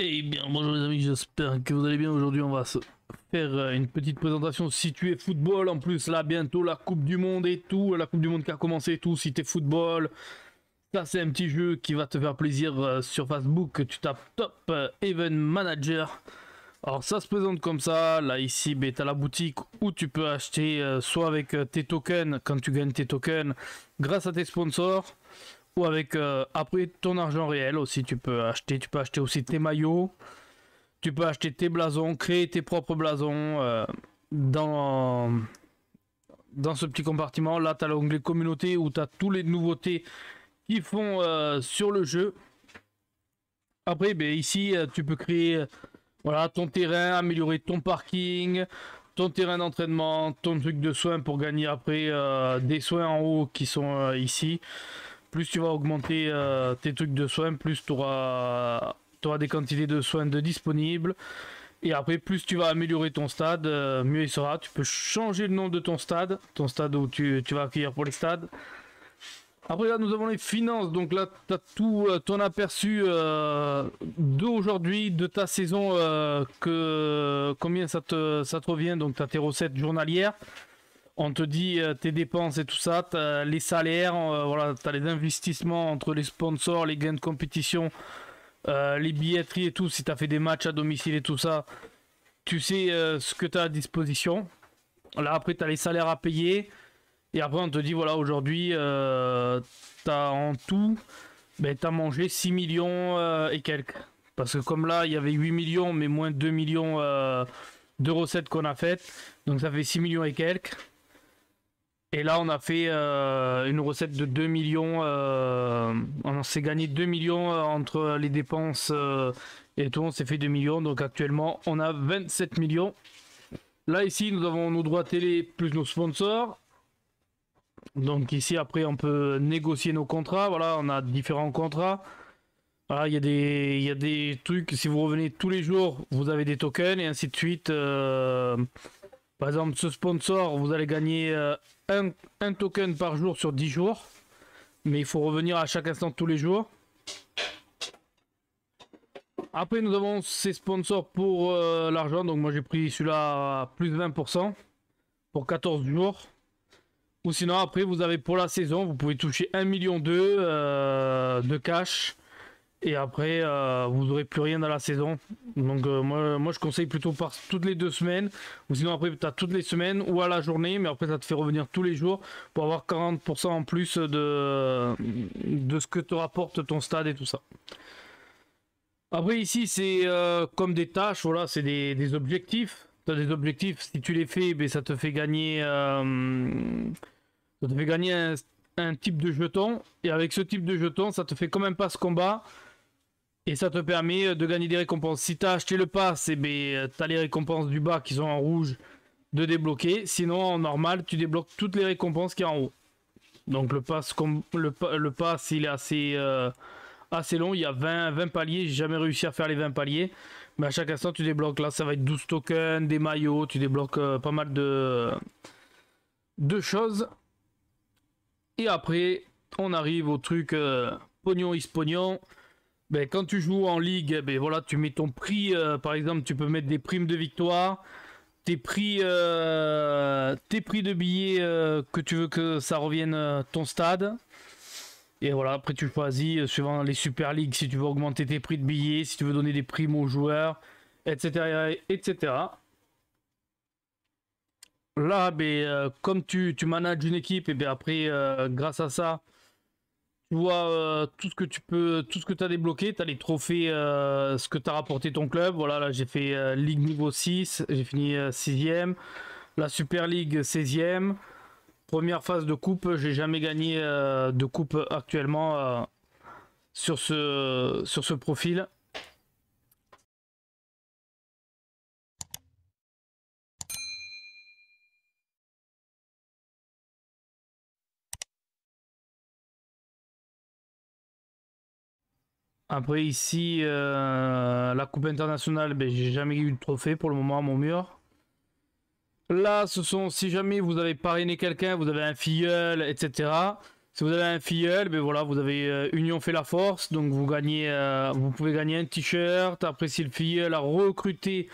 Eh bien bonjour les amis, j'espère que vous allez bien. Aujourd'hui on va se faire euh, une petite présentation si tu es football. En plus là bientôt la Coupe du Monde et tout, euh, la Coupe du Monde qui a commencé et tout, si tu es football. Ça c'est un petit jeu qui va te faire plaisir euh, sur Facebook. Tu tapes Top Event Manager. Alors ça se présente comme ça, là ici tu as la boutique où tu peux acheter soit avec tes tokens, quand tu gagnes tes tokens, grâce à tes sponsors, ou avec euh, après ton argent réel aussi, tu peux acheter, tu peux acheter aussi tes maillots, tu peux acheter tes blasons, créer tes propres blasons euh, dans dans ce petit compartiment. Là, tu as l'onglet communauté où tu as toutes les nouveautés qui font euh, sur le jeu. Après, ben, ici, tu peux créer voilà, ton terrain, améliorer ton parking, ton terrain d'entraînement, ton truc de soins pour gagner après des soins en haut qui sont ici plus tu vas augmenter euh, tes trucs de soins, plus tu auras, des quantités de soins de disponibles. Et après, plus tu vas améliorer ton stade, euh, mieux il sera. Tu peux changer le nom de ton stade, ton stade où tu, vas accueillir pour les stades. Après là, nous avons les finances. Donc là, tu as tout euh, ton aperçu d'aujourd'hui, de ta saison, que combien ça ça te revient. Donc tu as tes recettes journalières on te dit euh, tes dépenses et tout ça, les salaires, euh, voilà, tu as les investissements entre les sponsors, les gains de compétition, euh, les billetteries et tout, si tu as fait des matchs à domicile et tout ça, tu sais ce que tu as à disposition. Là, après, tu as les salaires à payer. Et après, on te dit, voilà, aujourd'hui, tu as en tout, ben, tu as mangé 6 millions et quelques. Parce que comme là, il y avait 8 millions, mais moins 2 millions de recettes qu'on a faites. Donc ça fait 6 millions et quelques. Et là, on a fait euh, une recette de 2 millions. Euh, on s'est gagné 2 millions euh, entre les dépenses et tout. On s'est fait 2 millions. Donc actuellement, on a 27 millions. Là, ici, nous avons nos droits télé plus nos sponsors. Donc ici, après, on peut négocier nos contrats. Voilà, on a différents contrats. Voilà, il y, des, y a des trucs. Si vous revenez tous les jours, vous avez des tokens et ainsi de suite. Par exemple, ce sponsor, vous allez gagner euh, un, token par jour sur 10 jours. Mais il faut revenir à chaque instant tous les jours. Après, nous avons ces sponsors pour euh, l'argent. Donc moi, j'ai pris celui-là à plus de 20% pour 14 jours. Ou sinon, après, vous avez pour la saison, vous pouvez toucher 1 million 2 euh, de cash. Et après, euh, vous n'aurez plus rien dans la saison. Donc euh, moi, moi, je conseille plutôt par toutes les deux semaines. Ou sinon après, tu as toutes les semaines ou à la journée. Mais après, ça te fait revenir tous les jours pour avoir 40% en plus de, de ce que te rapporte ton stade et tout ça. Après ici, c'est euh, comme des tâches. Voilà, c'est des, objectifs. Tu as des objectifs. Si tu les fais, ben, ça te fait gagner... te fait gagner un, type de jeton. Et avec ce type de jeton, ça te fait quand même pas ce combat. Et ça te permet euh, de gagner des récompenses. Si tu as acheté le pass, tu eh ben, euh, t'as les récompenses du bas qui sont en rouge de débloquer. Sinon, en normal, tu débloques toutes les récompenses qui sont en haut. Donc le pass, le pass il est assez, euh, assez long. Il y a 20, 20 paliers. J'ai jamais réussi à faire les 20 paliers. Mais à chaque instant, tu débloques. Là, ça va être 12 tokens, des maillots. Tu débloques pas mal de, choses. Et après, on arrive au truc pognon is pognon. Ben, quand tu joues en ligue, ben voilà, tu mets ton prix, euh, par exemple, tu peux mettre des primes de victoire, tes prix, euh, tes prix de billets euh, que tu veux que ça revienne ton stade. Et voilà, après tu choisis suivant les Super ligues, si tu veux augmenter tes prix de billets, si tu veux donner des primes aux joueurs, etc. etc. Là, ben, comme tu, manages une équipe, et ben après, grâce à ça, vois euh, tout ce que tu peux, tout ce que tu as débloqué, tu as les trophées, euh, ce que tu as rapporté ton club. Voilà, là j'ai fait euh, Ligue niveau 6, j'ai fini 6ème. La Super League 16ème. Première phase de coupe, j'ai jamais gagné de coupe actuellement sur, ce, sur ce profil. Après ici, euh, la coupe internationale, ben, j'ai jamais eu de trophée pour le moment à mon mur. Là, ce sont, si jamais vous avez parrainé quelqu'un, vous avez un filleul, etc. Si vous avez un filleul, ben voilà, vous avez euh, Union fait la force, donc vous gagnez, euh, vous pouvez gagner un t-shirt. Après, si le filleul a recruté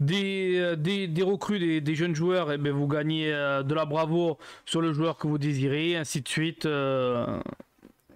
des, des, recrues, des, jeunes joueurs, et eh ben vous gagnez de la bravoure sur le joueur que vous désirez, ainsi de suite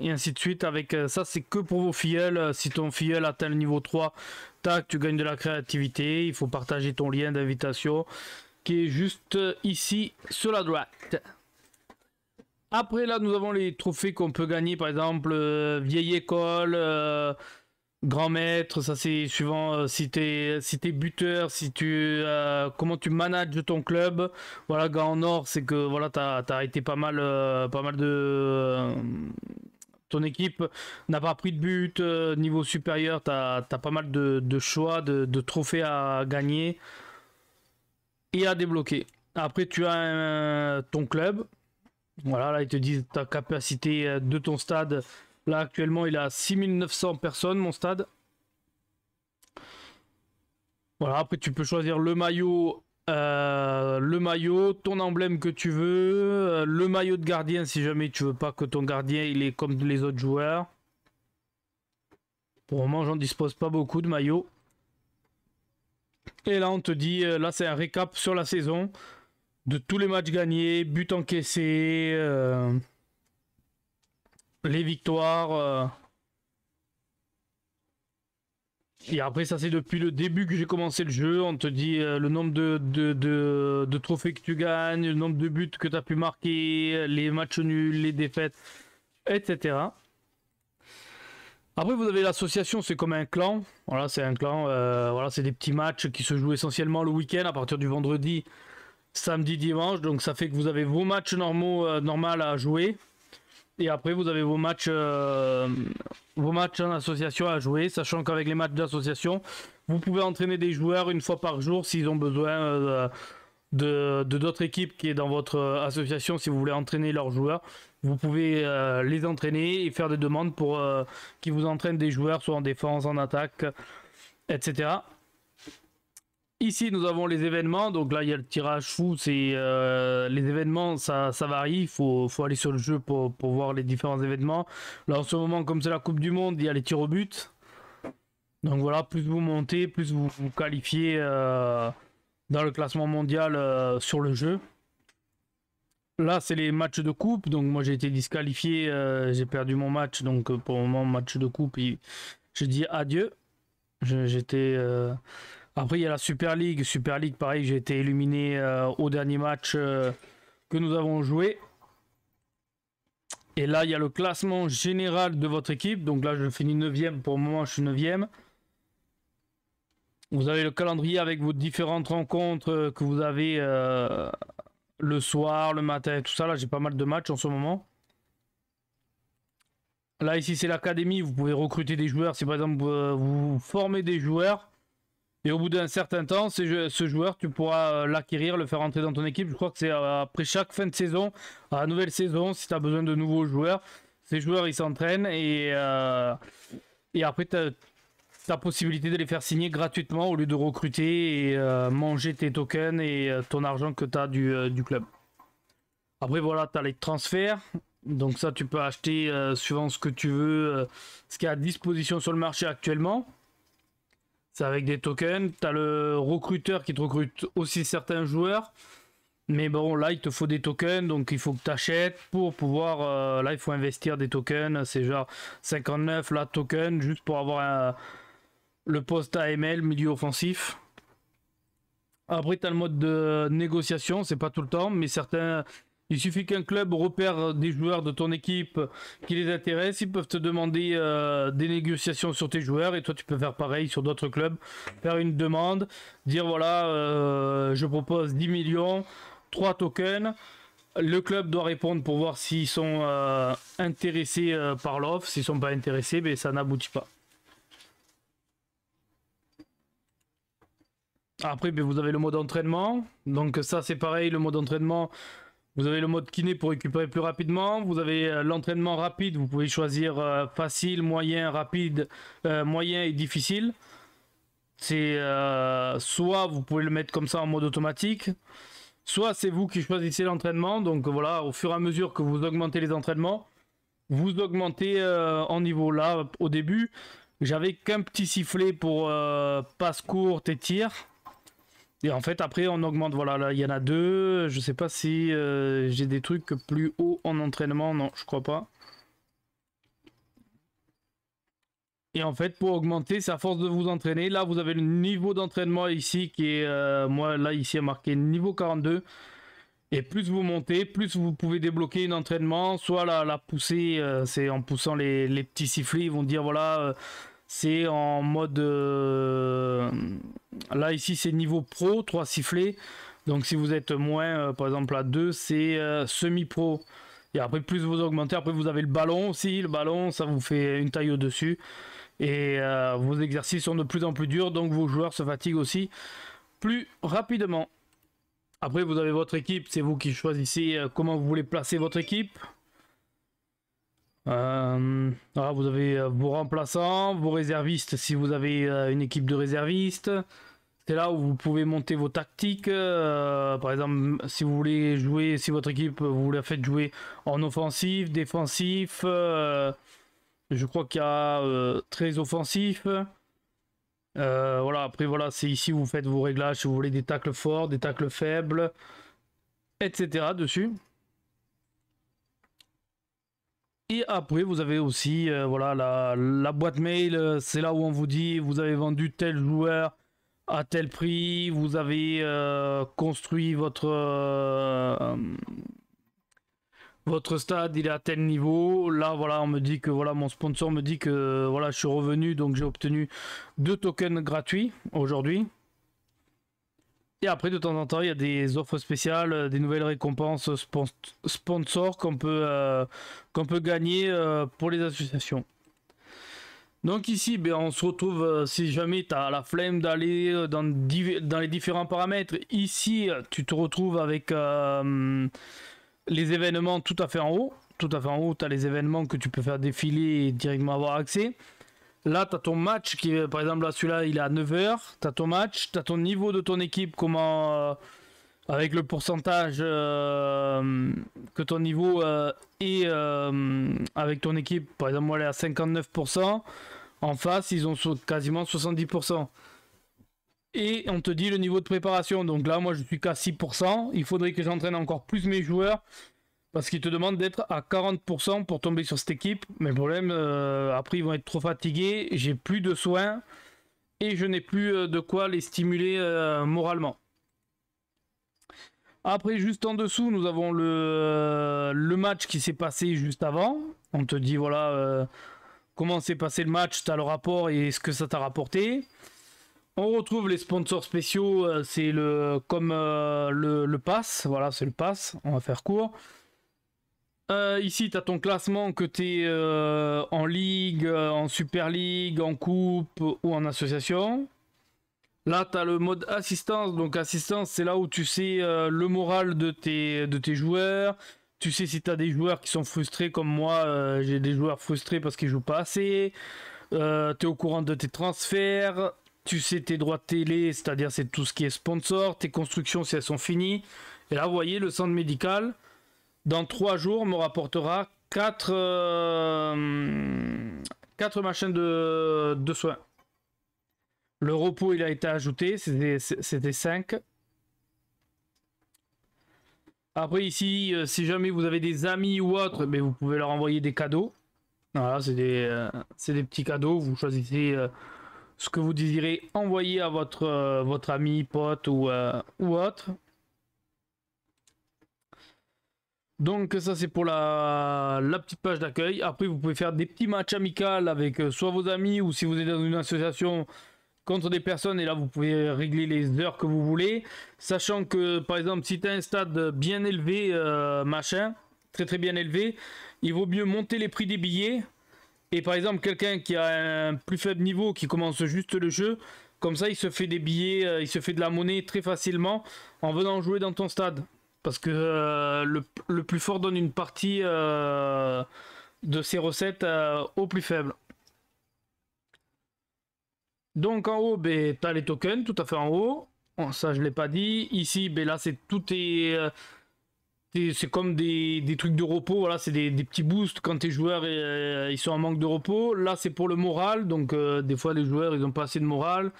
et ainsi de suite. Avec euh, ça, c'est que pour vos filles, euh, Si ton filleul atteint le niveau 3, tac, tu gagnes de la créativité. Il faut partager ton lien d'invitation qui est juste euh, ici sur la droite. Après là, nous avons les trophées qu'on peut gagner, par exemple vieille école, grand maître, ça c'est suivant si tu es, si buteur, si tu comment tu manages ton club. Voilà, gars en or, c'est que voilà, tu as, été pas mal pas mal de ton équipe n'a pas pris de but, euh, niveau supérieur, tu as, pas mal de, choix, de, trophées à gagner et à débloquer. Après, tu as ton club. Voilà, là, ils te disent ta capacité euh, de ton stade. Là, actuellement, il a 6900 personnes, mon stade. Voilà, après, tu peux choisir le maillot euh, le maillot, ton emblème que tu veux, euh, le maillot de gardien si jamais tu veux pas que ton gardien il est comme les autres joueurs. Pour le moment, j'en dispose pas beaucoup de maillots. Et là, on te dit, euh, là c'est un récap sur la saison de tous les matchs gagnés, buts encaissés, les victoires. Et après, ça c'est depuis le début que j'ai commencé le jeu. On te dit euh, le nombre de, trophées que tu gagnes, le nombre de buts que tu as pu marquer, les matchs nuls, les défaites, etc. Après, vous avez l'association, c'est comme un clan. Voilà, c'est un clan. Euh, voilà, c'est des petits matchs qui se jouent essentiellement le week-end à partir du vendredi, samedi, dimanche. Donc ça fait que vous avez vos matchs normaux euh, à jouer. Et après, vous avez vos matchs, euh, vos matchs en association à jouer, sachant qu'avec les matchs d'association, vous pouvez entraîner des joueurs une fois par jour s'ils ont besoin euh, de d'autres équipes qui est dans votre association. Si vous voulez entraîner leurs joueurs, vous pouvez euh, les entraîner et faire des demandes pour qu'ils vous entraînent des joueurs, soit en défense, en attaque, etc. Ici, nous avons les événements. Donc là, il y a le tirage fou. C'est euh, les événements, ça, ça varie. Il faut, aller sur le jeu pour, voir les différents événements. Là, en ce moment, comme c'est la Coupe du Monde, il y a les tirs au but. Donc voilà, plus vous montez, plus vous vous qualifiez euh, dans le classement mondial euh, sur le jeu. Là, c'est les matchs de coupe. Donc moi, j'ai été disqualifié. j'ai perdu mon match. Donc pour le moment, match de coupe, je dis adieu. J'étais après, il y a la Super League. Super League, pareil, j'ai été éliminé euh, au dernier match euh, que nous avons joué. Et là, il y a le classement général de votre équipe. Donc là, je finis 9 e Pour le moment, je suis 9 e Vous avez le calendrier avec vos différentes rencontres euh, que vous avez le soir, le matin, tout ça. Là, j'ai pas mal de matchs en ce moment. Là, ici, c'est l'académie. Vous pouvez recruter des joueurs. Si par exemple, vous formez des joueurs, et au bout d'un certain temps, ce joueur, tu pourras euh, l'acquérir, le faire entrer dans ton équipe. Je crois que c'est euh, après chaque fin de saison, à la nouvelle saison, si tu as besoin de nouveaux joueurs, ces joueurs, ils s'entraînent et, euh, et après, tu as la possibilité de les faire signer gratuitement au lieu de recruter et manger tes tokens et ton argent que tu as du, du, club. Après voilà, tu as les transferts. Donc ça, tu peux acheter suivant ce que tu veux, ce qui est à disposition sur le marché actuellement. C'est avec des tokens. Tu as le recruteur qui te recrute aussi certains joueurs. Mais bon, là, il te faut des tokens, donc il faut que tu achètes pour pouvoir. Euh, là, il faut investir des tokens. C'est genre 59 la token juste pour avoir le poste AML, milieu offensif. Après, tu as le mode de négociation, c'est pas tout le temps, mais certains, il suffit qu'un club repère des joueurs de ton équipe qui les intéressent. Ils peuvent te demander euh, des négociations sur tes joueurs et toi tu peux faire pareil sur d'autres clubs. Faire une demande, dire voilà, euh, je propose 10 millions, 3 tokens. Le club doit répondre pour voir s'ils sont euh, intéressés par l'offre. S'ils sont pas intéressés, mais ben, ça n'aboutit pas. Après, ben, vous avez le mode entraînement. Donc ça c'est pareil, le mode entraînement. Vous avez le mode kiné pour récupérer plus rapidement. Vous avez euh, l'entraînement rapide. Vous pouvez choisir euh, facile, moyen, rapide, euh, moyen et difficile. C'est soit vous pouvez le mettre comme ça en mode automatique, soit c'est vous qui choisissez l'entraînement. Donc voilà, au fur et à mesure que vous augmentez les entraînements, vous augmentez en niveau. Là, au début, j'avais qu'un petit sifflet pour passe courte et tir. Et en fait, après, on augmente. Voilà, là, il y en a deux. Je sais pas si euh, j'ai des trucs plus haut en entraînement. Non, je crois pas. Et en fait, pour augmenter, c'est à force de vous entraîner. Là, vous avez le niveau d'entraînement ici qui est, euh, moi, là, ici, est marqué niveau 42. Et plus vous montez, plus vous pouvez débloquer un entraînement. Soit la, la poussée, euh, c'est en poussant les, petits sifflets, ils vont dire, voilà, c'est en mode là, ici, c'est niveau pro, 3 sifflets. Donc, si vous êtes moins, euh, par exemple, à 2, c'est euh, semi-pro. Et après, plus vous augmentez, après, vous avez le ballon aussi. Le ballon, ça vous fait une taille au-dessus. Et euh, vos exercices sont de plus en plus durs, donc vos joueurs se fatiguent aussi plus rapidement. Après, vous avez votre équipe, c'est vous qui choisissez comment vous voulez placer votre équipe. Ah, vous avez vos remplaçants, vos réservistes si vous avez une équipe de réservistes. C'est là où vous pouvez monter vos tactiques. Euh, par exemple, si vous voulez jouer, si votre équipe euh, vous la faites jouer en offensif, défensif. Euh, je crois qu'il y a très offensif. voilà, après voilà, c'est ici où vous faites vos réglages si vous voulez des tacles forts, des tacles faibles, etc. dessus. Et après, vous avez aussi voilà, la boîte mail, c'est là où on vous dit vous avez vendu tel joueur, à tel prix, vous avez euh, construit votre, euh, votre stade, il est à tel niveau. Là, voilà, on me dit que voilà, mon sponsor me dit que voilà, je suis revenu, donc j'ai obtenu deux tokens gratuits aujourd'hui. Et après, de temps en temps, il y a des offres spéciales, des nouvelles récompenses sponsors qu'on peut, euh, qu'on peut gagner pour les associations. Donc ici, ben, on se retrouve, euh, si jamais tu as la flemme d'aller euh, dans, les différents paramètres, ici, euh, tu te retrouves avec les événements tout à fait en haut. Tout à fait en haut, tu as les événements que tu peux faire défiler et directement avoir accès. Là, tu as ton match qui par exemple, là, celui-là, il est à 9h. Tu as ton match, tu as ton niveau de ton équipe, comment... avec le pourcentage que ton niveau est avec ton équipe. Par exemple, moi, elle est à 59%. En face, ils ont quasiment 70%. Et on te dit le niveau de préparation. Donc là, moi, je suis qu'à 6%. Il faudrait que j'entraîne encore plus mes joueurs. Parce qu'ils te demandent d'être à 40% pour tomber sur cette équipe. Mais le problème, euh, après, ils vont être trop fatigués. J'ai plus de soins. Et je n'ai plus euh, de quoi les stimuler euh, moralement. Après, juste en dessous, nous avons le, match qui s'est passé juste avant. On te dit, voilà, comment s'est passé le match, as le rapport et ce que ça t'a rapporté. On retrouve les sponsors spéciaux, euh, c'est le comme euh, le, pass, voilà c'est le pass, on va faire court. Euh, ici, tu as ton classement que tu es en ligue, en super ligue, en coupe ou en association. Là, tu as le mode assistance. Donc, assistance, c'est là où tu sais le moral de de tes joueurs, tu sais, si tu as des joueurs qui sont frustrés comme moi, euh, j'ai des joueurs frustrés parce qu'ils jouent pas assez, euh, tu es au courant de tes transferts, tu sais tes droits de télé, c'est-à-dire c'est tout ce qui est sponsor, tes constructions si elles sont finies. Et là, vous voyez, le centre médical, dans trois jours, me rapportera 4, euh, de, de soins. Le repos, il a été ajouté, c'était 5. Après ici, euh, si jamais vous avez des amis ou autres, mais ben, vous pouvez leur envoyer des cadeaux. Voilà, c'est des, euh, des, petits cadeaux. Vous choisissez euh, ce que vous désirez envoyer à votre, votre ami, pote ou, ou autre. Donc ça c'est pour la, la, petite page d'accueil. Après vous pouvez faire des petits matchs amicaux avec soit vos amis ou si vous êtes dans une association, contre des personnes, et là vous pouvez régler les heures que vous voulez. Sachant que par exemple, si tu as un stade bien élevé, euh, machin, très très bien élevé, il vaut mieux monter les prix des billets. Et par exemple, quelqu'un qui a un plus faible niveau, qui commence juste le jeu, comme ça il se fait des billets, euh, il se fait de la monnaie très facilement en venant jouer dans ton stade. Parce que euh, le, le, plus fort donne une partie de ses recettes au plus faible. Donc en haut, ben, tu as les tokens, tout à fait en haut. Oh, ça, je l'ai pas dit. Ici, ben, là, c'est tout est... Euh, c'est comme des, trucs de repos, voilà, c'est des, petits boosts quand tes joueurs euh, ils sont en manque de repos. Là, c'est pour le moral, donc euh, des fois les joueurs ils n'ont pas assez de moral.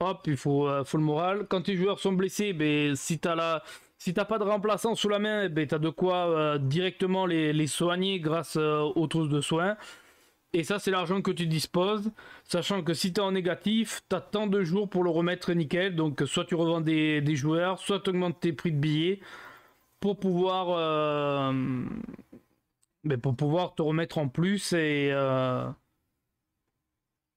Hop, il faut, faut le moral. Quand tes joueurs sont blessés, ben, si tu la, si pas de remplaçant sous la main, ben, tu as de quoi directement les, les, soigner grâce aux trousses de soins. Et ça, c'est l'argent que tu disposes, sachant que si tu es en négatif, tu as tant de jours pour le remettre nickel. Donc, soit tu revends des, joueurs, soit tu augmentes tes prix de billets pour pouvoir, euh, ben, pour pouvoir te remettre en plus et, euh,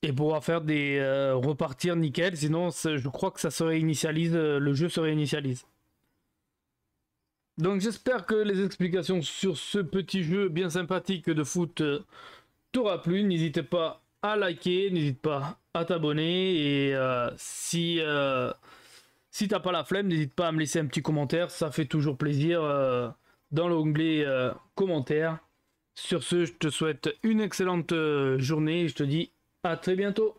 et pouvoir faire des euh, repartir nickel. Sinon, je crois que ça se réinitialise, le jeu se réinitialise. Donc, j'espère que les explications sur ce petit jeu bien sympathique de foot t'aura plu. N'hésite pas à liker, n'hésite pas à t'abonner. Et euh, si, euh, si t'as pas la flemme, n'hésite pas à me laisser un petit commentaire. Ça fait toujours plaisir euh, dans l'onglet commentaire. Sur ce, je te souhaite une excellente journée et je te dis à très bientôt.